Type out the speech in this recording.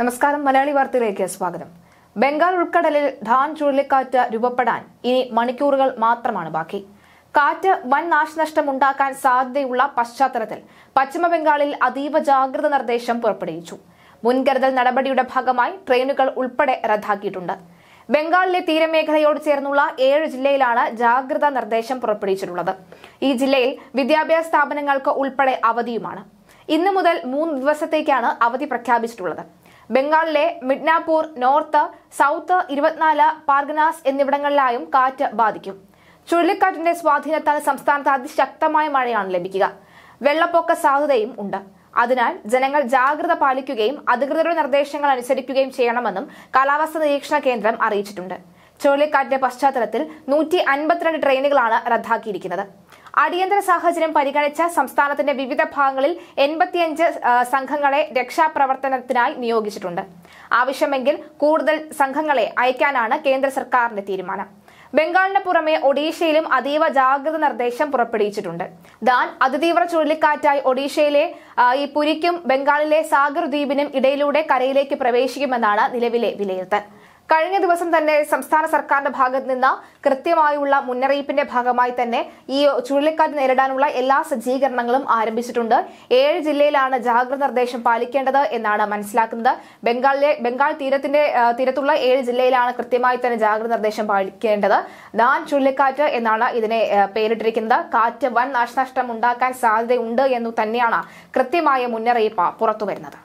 നമസ്കാരം മലയാളി വാർത്തയിലേക്ക് സ്വാഗതം ബംഗാൾ ഉൾക്കടലിൽ ധാൻ ചുഴലിക്കാറ്റ് രൂപപ്പെടാൻ ഇനി മണിക്കൂറുകൾ മാത്രമാണ് ബാക്കി കാറ്റ് വൻ നാശനഷ്ടം ഉണ്ടാക്കാൻ സാധ്യതയുള്ള പശ്ചാത്തലത്തിൽ പശ്ചിമ ബംഗാളിൽ അതീവ ജാഗ്രത നിർദ്ദേശം പുറപ്പെടുവിച്ചു മുൻകരുതൽ നടപടിയുടെ ഭാഗമായി ട്രെയിനുകൾ ഉൾപ്പെടെ റദ്ദാക്കിയിട്ടുണ്ട് ബംഗാളിലെ തീരമേഖലയോട് ചേർന്നുള്ള ഏഴ് ജില്ലയിലാണ് ജാഗ്രതാ നിർദ്ദേശം പുറപ്പെടുവിച്ചിട്ടുള്ളത് ഈ ജില്ലയിൽ വിദ്യാഭ്യാസ സ്ഥാപനങ്ങൾക്ക് ഉൾപ്പെടെ അവധിയുമാണ് ഇന്നു മുതൽ മൂന്ന് ദിവസത്തേക്കാണ് അവധി പ്രഖ്യാപിച്ചിട്ടുള്ളത് ബംഗാളിലെ മിഡ്നാപൂർ നോർത്ത് സൗത്ത് ഇരുപത്തിനാല് പാർഗനാസ് എന്നിവിടങ്ങളിലായും കാറ്റ് ബാധിക്കും ചുഴലിക്കാറ്റിന്റെ സ്വാധീനത്താൽ സംസ്ഥാനത്ത് അതിശക്തമായ മഴയാണ് ലഭിക്കുക വെള്ളപ്പൊക്ക സാധ്യതയും ഉണ്ട് അതിനാൽ ജനങ്ങൾ ജാഗ്രത പാലിക്കുകയും അധികൃതരുടെ നിർദ്ദേശങ്ങൾ അനുസരിക്കുകയും ചെയ്യണമെന്നും കാലാവസ്ഥാ നിരീക്ഷണ കേന്ദ്രം അറിയിച്ചിട്ടുണ്ട് ചുഴലിക്കാറ്റിന്റെ പശ്ചാത്തലത്തിൽ നൂറ്റി അൻപത്തിരണ്ട് ട്രെയിനുകളാണ് റദ്ദാക്കിയിരിക്കുന്നത് അടിയന്തര സാഹചര്യം പരിഗണിച്ച സംസ്ഥാനത്തിന്റെ വിവിധ ഭാഗങ്ങളിൽ എൺപത്തിയഞ്ച് സംഘങ്ങളെ രക്ഷാപ്രവർത്തനത്തിനായി നിയോഗിച്ചിട്ടുണ്ട് ആവശ്യമെങ്കിൽ കൂടുതൽ സംഘങ്ങളെ അയക്കാനാണ് കേന്ദ്ര സർക്കാരിന്റെ തീരുമാനം ബംഗാളിന് പുറമെ ഒഡീഷയിലും അതീവ ജാഗ്രത നിർദ്ദേശം പുറപ്പെടുവിച്ചിട്ടുണ്ട് ദാൻ അതിതീവ്ര ചുഴലിക്കാറ്റായി ഒഡീഷയിലെ ഈ പുരിക്കും ബംഗാളിലെ സാഗർ ദ്വീപിനും ഇടയിലൂടെ കരയിലേക്ക് പ്രവേശിക്കുമെന്നാണ് നിലവിലെ വിലയിരുത്തൽ കഴിഞ്ഞ ദിവസം തന്നെ സംസ്ഥാന സർക്കാരിന്റെ ഭാഗത്ത് നിന്ന് കൃത്യമായുള്ള മുന്നറിയിപ്പിന്റെ ഭാഗമായി തന്നെ ഈ ചുഴലിക്കാറ്റ് നേരിടാനുള്ള എല്ലാ സജ്ജീകരണങ്ങളും ആരംഭിച്ചിട്ടുണ്ട് ഏഴ് ജില്ലയിലാണ് ജാഗ്രത നിർദ്ദേശം പാലിക്കേണ്ടത് എന്നാണ് മനസ്സിലാക്കുന്നത് ബംഗാളിലെ ബംഗാൾ തീരത്തിന്റെ തീരത്തുള്ള ഏഴ് ജില്ലയിലാണ് കൃത്യമായി തന്നെ ജാഗ്രത നിർദ്ദേശം പാലിക്കേണ്ടത് ദാൻ ചുഴലിക്കാറ്റ് എന്നാണ് ഇതിനെ പേരിട്ടിരിക്കുന്നത് കാറ്റ് വൻ നാശനഷ്ടം ഉണ്ടാക്കാൻ സാധ്യതയുണ്ട് എന്നു തന്നെയാണ് കൃത്യമായ മുന്നറിയിപ്പ് പുറത്തുവരുന്നത്